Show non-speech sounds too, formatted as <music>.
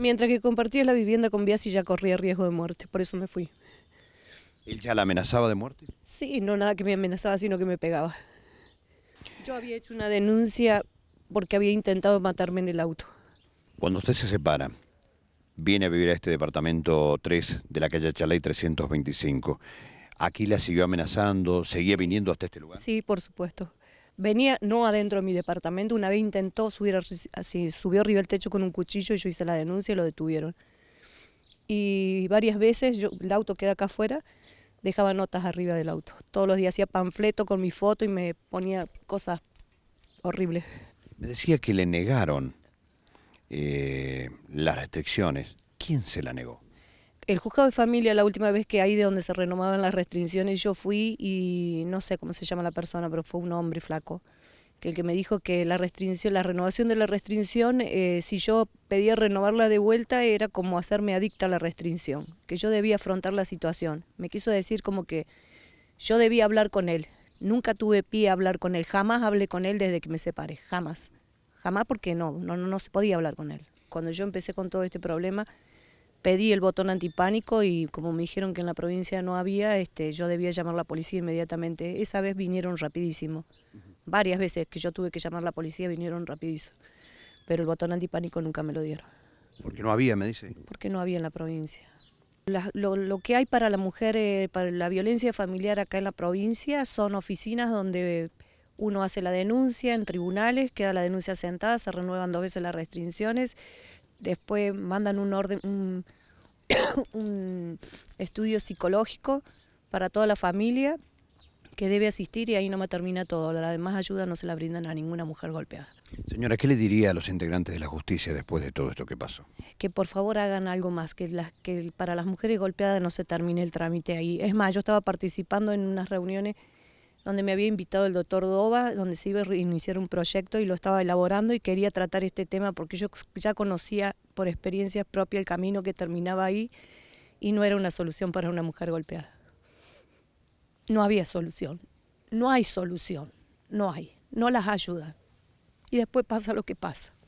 Mientras que compartía la vivienda con y ya corría riesgo de muerte, por eso me fui. ¿Él ya la amenazaba de muerte? Sí, no nada que me amenazaba, sino que me pegaba. Yo había hecho una denuncia porque había intentado matarme en el auto. Cuando usted se separa, viene a vivir a este departamento 3 de la calle Chalay 325. ¿Aquí la siguió amenazando? ¿Seguía viniendo hasta este lugar? Sí, por supuesto venía no adentro de mi departamento, una vez intentó subir, así, subió arriba el techo con un cuchillo y yo hice la denuncia y lo detuvieron. Y varias veces el auto queda acá afuera, dejaba notas arriba del auto. Todos los días hacía panfleto con mi foto y me ponía cosas horribles. Me decía que le negaron eh, las restricciones. ¿Quién se la negó? el juzgado de familia, la última vez que ahí de donde se renovaban las restricciones, yo fui y no sé cómo se llama la persona, pero fue un hombre flaco, que el que me dijo que la restricción, la renovación de la restricción, eh, si yo pedía renovarla de vuelta, era como hacerme adicta a la restricción, que yo debía afrontar la situación. Me quiso decir como que yo debía hablar con él. Nunca tuve pie a hablar con él, jamás hablé con él desde que me separé, jamás. Jamás porque no, no, no se podía hablar con él. Cuando yo empecé con todo este problema, pedí el botón antipánico y como me dijeron que en la provincia no había, este, yo debía llamar a la policía inmediatamente. Esa vez vinieron rapidísimo. Varias veces que yo tuve que llamar a la policía vinieron rapidísimo. Pero el botón antipánico nunca me lo dieron. Porque no había, me dice. Porque no había en la provincia. lo, que hay para la mujer, eh, para la violencia familiar acá en la provincia, son oficinas donde uno hace la denuncia en tribunales, queda la denuncia sentada, se renuevan dos veces las restricciones, después mandan un orden, <coughs> un, estudio psicológico para toda la familia que debe asistir y ahí no me termina todo. La demás ayuda no se la brindan a ninguna mujer golpeada. Señora, ¿qué le diría a los integrantes de la justicia después de todo esto que pasó? Que por favor hagan algo más, que, las, que para las mujeres golpeadas no se termine el trámite ahí. Es más, yo estaba participando en unas reuniones donde me había invitado el doctor Dova, donde se iba a iniciar un proyecto y lo estaba elaborando y quería tratar este tema porque yo ya conocía por experiencia propias el camino que terminaba ahí y no era una solución para una mujer golpeada. No había solución. No hay solución. No hay. No las ayuda Y después pasa lo que pasa.